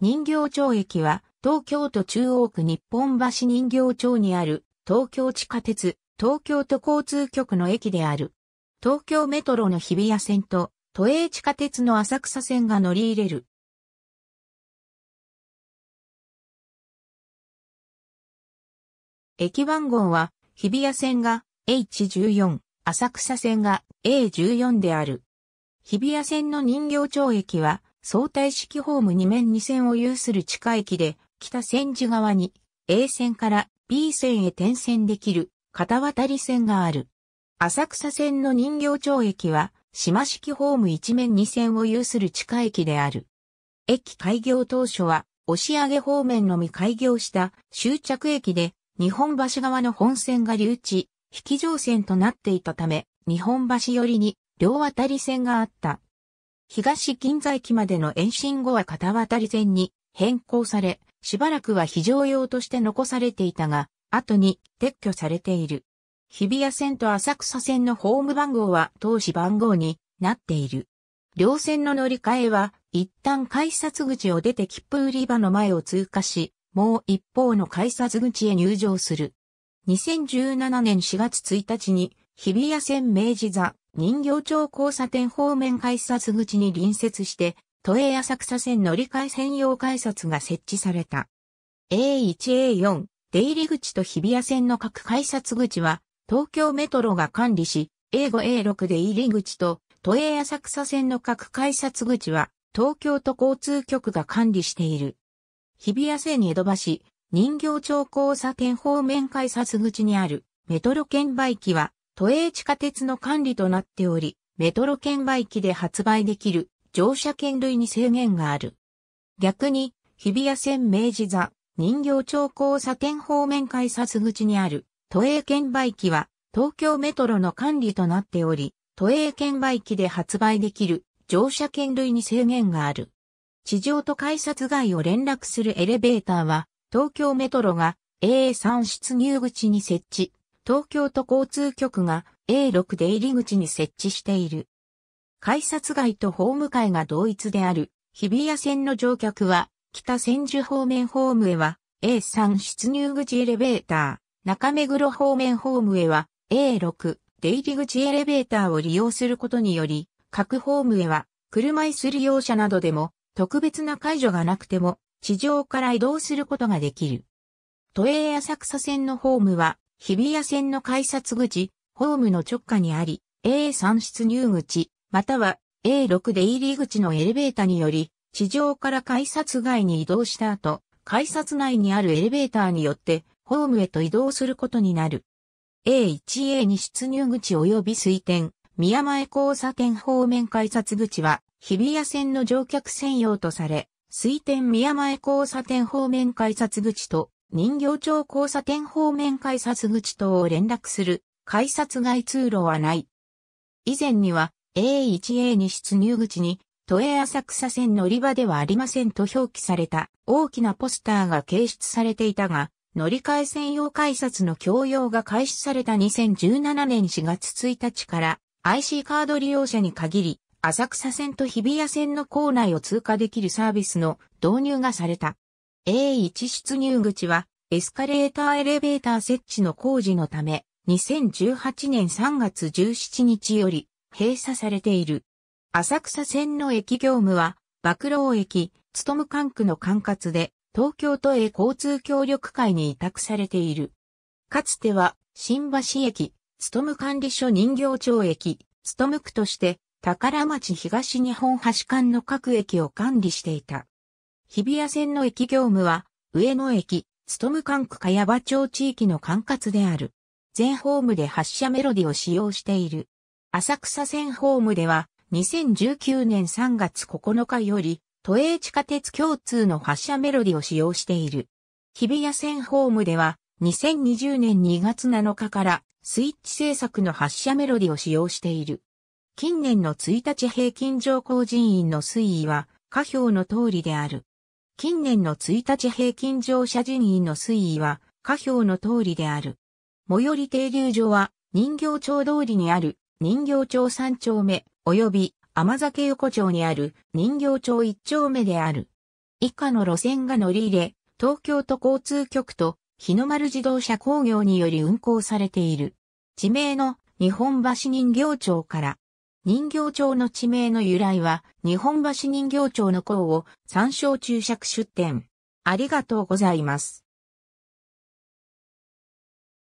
人形町駅は、東京都中央区日本橋人形町にある、東京地下鉄、東京都交通局の駅である。東京メトロの日比谷線と、都営地下鉄の浅草線が乗り入れる。駅番号は、日比谷線が H14、浅草線が A14 である。日比谷線の人形町駅は、相対式ホーム2面2線を有する地下駅で、北千住側に A 線から B 線へ転線できる片渡り線がある。浅草線の人形町駅は、島式ホーム1面2線を有する地下駅である。駅開業当初は、押上方面のみ開業した終着駅で、日本橋側の本線が留置、引き乗線となっていたため、日本橋寄りに両渡り線があった。東銀座駅までの延伸後は片渡り線に変更され、しばらくは非常用として残されていたが、後に撤去されている。日比谷線と浅草線のホーム番号は当時番号になっている。両線の乗り換えは、一旦改札口を出て切符売り場の前を通過し、もう一方の改札口へ入場する。2017年4月1日に、日比谷線明治座、人形町交差点方面改札口に隣接して、都営浅草線乗り換え専用改札が設置された。A1A4 出入り口と日比谷線の各改札口は、東京メトロが管理し、A5A6 出入り口と都営浅草線の各改札口は、東京都交通局が管理している。日比谷線江戸橋、人形町交差点方面改札口にあるメトロ券売機は都営地下鉄の管理となっており、メトロ券売機で発売できる乗車券類に制限がある。逆に、日比谷線明治座、人形町交差点方面改札口にある都営券売機は東京メトロの管理となっており、都営券売機で発売できる乗車券類に制限がある。地上と改札外を連絡するエレベーターは東京メトロが A3 出入口に設置東京都交通局が A6 出入り口に設置している。改札外とホーム会が同一である日比谷線の乗客は北千住方面ホームへは A3 出入口エレベーター、中目黒方面ホームへは A6 出入り口エレベーターを利用することにより、各ホームへは車椅子利用者などでも特別な介助がなくても地上から移動することができる。都営浅草線のホームは日比谷線の改札口、ホームの直下にあり、A3 出入口、または A6 出入り口のエレベータにより、地上から改札外に移動した後、改札内にあるエレベーターによって、ホームへと移動することになる。A1A2 出入口及び水天、宮前交差点方面改札口は、日比谷線の乗客専用とされ、水天宮前交差点方面改札口と人形町交差点方面改札口等を連絡する改札外通路はない。以前には A1A に出入口に都営浅草線乗り場ではありませんと表記された大きなポスターが掲出されていたが、乗り換え専用改札の共用が開始された2017年4月1日から IC カード利用者に限り、浅草線と日比谷線の構内を通過できるサービスの導入がされた。A1 出入口はエスカレーターエレベーター設置の工事のため2018年3月17日より閉鎖されている。浅草線の駅業務は幕露駅、務管区の管轄で東京都営交通協力会に委託されている。かつては新橋駅、務管理所人形町駅、務区として宝町東日本橋間の各駅を管理していた。日比谷線の駅業務は、上野駅、務管区茅場町地域の管轄である。全ホームで発車メロディを使用している。浅草線ホームでは、2019年3月9日より、都営地下鉄共通の発車メロディを使用している。日比谷線ホームでは、2020年2月7日からスイッチ制作の発車メロディを使用している。近年の1日平均乗降人員の推移は、下表の通りである。近年の1日平均乗車人員の推移は、下表の通りである。最寄り停留所は、人形町通りにある、人形町3丁目、及び、甘酒横丁にある、人形町1丁目である。以下の路線が乗り入れ、東京都交通局と、日の丸自動車工業により運行されている。地名の日本橋人形町から人形町の地名の由来は、日本橋人形町の項を参照注釈出典。ありがとうございます。